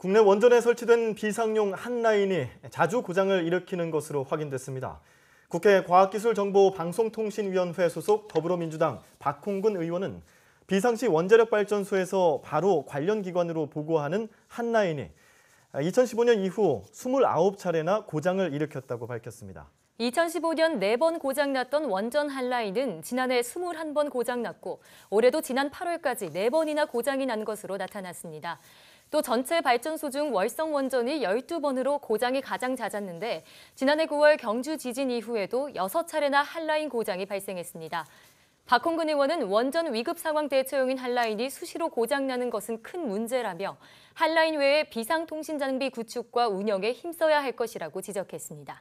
국내 원전에 설치된 비상용 한 라인이 자주 고장을 일으키는 것으로 확인됐습니다. 국회 과학기술정보방송통신위원회 소속 더불어민주당 박홍근 의원은 비상시 원자력 발전소에서 바로 관련 기관으로 보고하는 한 라인이 2015년 이후 29차례나 고장을 일으켰다고 밝혔습니다. 2015년 4번 고장났던 원전 한라인은 지난해 21번 고장났고 올해도 지난 8월까지 4번이나 고장이 난 것으로 나타났습니다. 또 전체 발전소 중 월성 원전이 12번으로 고장이 가장 잦았는데 지난해 9월 경주 지진 이후에도 6차례나 한라인 고장이 발생했습니다. 박홍근 의원은 원전 위급 상황 대처용인 한라인이 수시로 고장나는 것은 큰 문제라며 한라인 외에 비상통신 장비 구축과 운영에 힘써야 할 것이라고 지적했습니다.